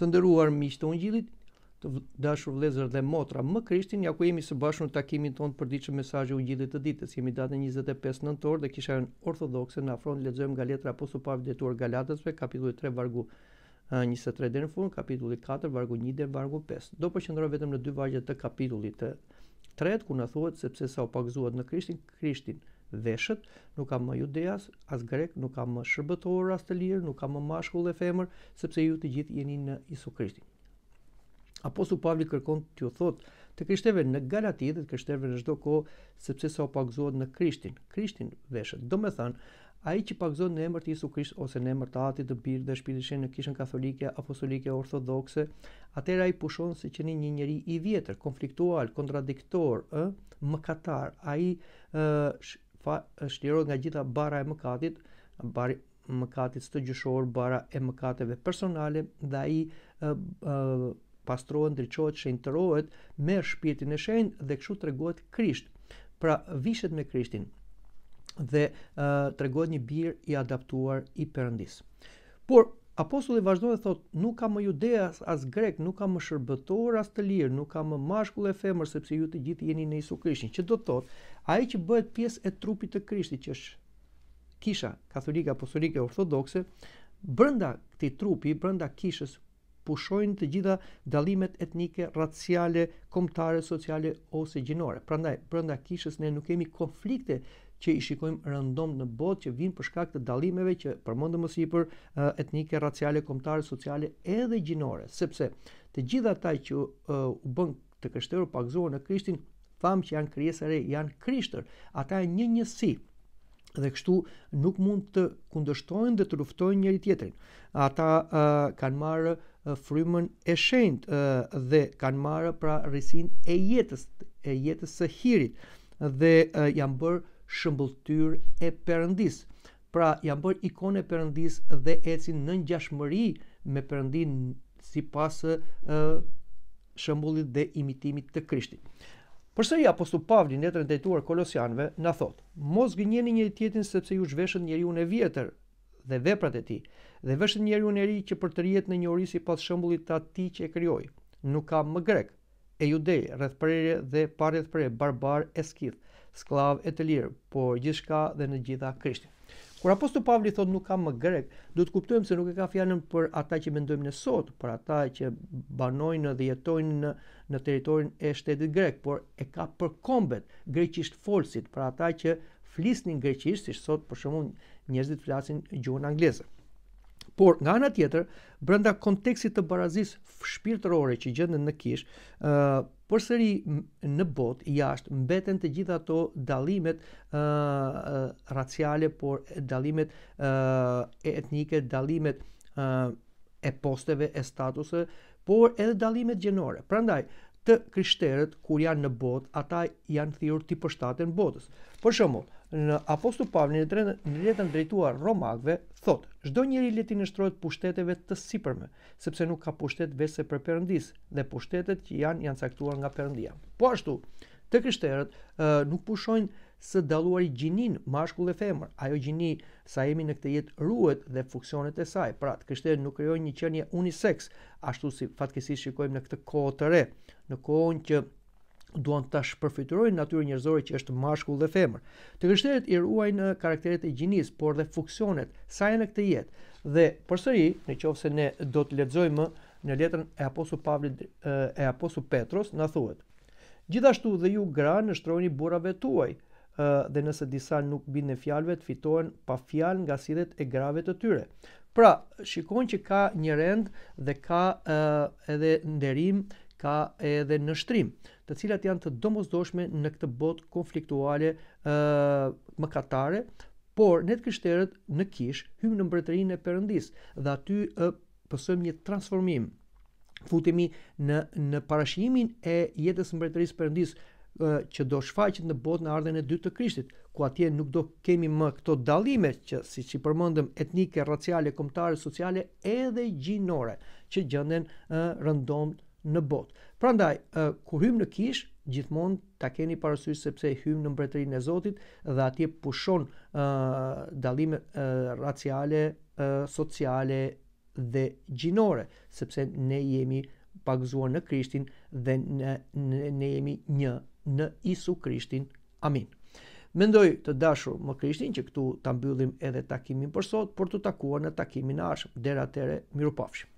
të nderuar miqë të ungjillit, të dashur vëllezër dhe motra, më Krishtin ja ku jemi së bashku në takimin tonë për diqë e mesazhit të të ditës. Jemi datën 25 nëntor dhe kisha në ortodokse na afron lexojmë nga letra apostull Pavli detuar Galatasve, kapitulli 3 vargu 23 deri në fund, kapitulli 4 vargu 1 deri vargu 5. Do përqendrohem vetëm në dy vargje të kapitullit të 3 ku na thuhet sepse sa u pagzuat në Krishtin, Krishtin, veshët, nuk kam më judeas, as grek, nuk kam më shërbëtor, as të lirë, nuk kam më mashkull e femër, sepse ju të gjithë jeni në Isu Krishtin. Apostu Pavli kërkon të ju thot të krishteve në Galati dhe të krishteve në çdo ko, sepse sa o pakzohet në Krishtin, Krishtin veshët, do me thonë a i që pakzohet në emër të Isu Krisht, ose në emër të ati të birë dhe shpilishen në kishën katholike, apostolike, orthodoxe, atër a i pushon se që një njëri i vjetër, konfliktual, kontradiktor, mëkatar, a i pa është liruar nga gjitha bara e mëkatit, bari mëkatit të gjyshor, bara e mëkateve personale dhe ai pastrohet, ndriçohet, shëntrohet me shpirtin e shenjtë dhe kështu treguohet Krisht. Pra vishet me Krishtin dhe tregon një bir i adaptuar i Perëndis. Por Apostulli vazhdo dhe thot, nuk ka më judea as grek, nuk ka më shërbëtor as të lirë, nuk ka më mashkull e femër, sepse ju të gjithë jeni në Isu Krishtin. Që do thot, a i që bëhet pjesë e trupit të Krishtit, që është kisha katholike, apostolike, ortodokse, brënda këtij trupi, brënda kishës, pushojnë të gjitha dallimet etnike, raciale, komtare, sociale ose gjinore. Prandaj, brenda kishës ne nuk kemi konflikte që i shikojmë rëndom në botë që vinë për shkak të dalimeve që përmëndë sipër për etnike, raciale, komtare, sociale edhe gjinore, sepse të gjitha taj që u bën të kështeru pakëzohë në krishtin, famë që janë kriesare, janë krishtër, ata e një njësi, dhe kështu nuk mund të kundështojnë dhe të luftojnë njëri tjetrin. Ata uh, kanë marrë frymën e shenjtë uh, dhe kanë marrë pra rrisin e jetës, e jetës së hirit dhe uh, janë bërë shëmbulltyr e perëndis. Pra janë bërë ikone perëndis dhe ecin në ngjashmëri me perëndin sipas uh, shëmbullit dhe imitimit të Krishtit. Përse i apostu Pavli në të rëndetuar kolosianve në thotë, mos gënjeni një tjetin sepse ju shveshën njeri unë e vjetër dhe veprat e ti, dhe veshën njeri unë e ri që për të rjetë në një orisi pas shëmbullit të ati që e kryoj. Nuk ka më grek, e ju dejë, dhe parë rrëthpërere, barbar e skith, sklav e të lirë, por gjithka dhe në gjitha krishtin. Kur Apostu Pavli thot nuk kam më grek, do të kuptojmë se nuk e ka fjalën për ata që mendojmë ne sot, për ata që banojnë dhe jetojnë në në territorin e shtetit grek, por e ka për kombet greqisht folsit, për ata që flisnin greqisht, si sot për shembull njerëzit flasin gjuhën angleze por nga ana tjetër, brenda kontekstit të barazisë shpirtërore që gjenden në kish, ë uh, përsëri në botë jashtë mbeten të gjitha ato dallimet ë uh, uh, raciale, por dallimet ë uh, etnike, dallimet ë uh, e posteve, e statuse, por edhe dallimet gjinore. Prandaj, të krishterët kur janë në botë, ata janë thirrur të përshtaten botës. Për shembull, në Apostu Pavlin, në letrën drejtuar Romakëve thot: Çdo njeri leti nështrohet pushteteve të sipërme, sepse nuk ka pushtet vese për përëndis, dhe pushtetet që janë janë caktuar nga Perëndia. Po ashtu, të krishterët nuk pushojnë së daluar i gjinin mashkull dhe femër. Ajo gjini sa jemi në këtë jetë ruhet dhe funksionet e saj. Pra, të krishterët nuk krijojnë një qenie unisex, ashtu si fatkesi shikojmë në këtë kohë të re, në kohën që duan të tash përfiturojnë natyre njërzori që është mashkull dhe femër. Të kështerit i ruajnë karakteret e gjinis, por dhe funksionet, sa e në këtë jetë. Dhe përsëri, në qovë se ne do të ledzojmë në letrën e aposu, Pavli, e aposu Petros, në thuet. Gjithashtu dhe ju gra në shtroni burave tuaj, dhe nëse disa nuk bindë në fjalve të fitohen pa fjal nga sidet e grave të tyre. Pra, shikon që ka një rend dhe ka uh, edhe nderim ka edhe në shtrim, të cilat janë të domosdoshme në këtë botë konfliktuale ë mëkatare, por ne të në kish hymë në mbretërinë e Perëndisë dhe aty ë posojmë një transformim. Futemi në në parashimin e jetës së mbretërisë së Perëndisë që do shfaqet në botë në ardhen e dytë të Krishtit, ku atje nuk do kemi më këto dallime që siç i përmendëm etnike, raciale, kombëtare, sociale edhe gjinore, që gjenden rëndomt në botë. Prandaj, kur hymë në kishë, gjithmonë ta keni parasysh sepse hymë në mbretërinë e Zotit dhe atje pushon uh, dalime uh, raciale, uh, sociale dhe gjinore, sepse ne jemi pagëzuar në Krishtin dhe ne, ne, ne jemi një në Isu Krishtin. Amin. Mendoj të dashur më Krishtin që këtu ta mbyllim edhe takimin për sot, por të takuar në takimin e ardhshëm. Deri atëherë, mirupafshim.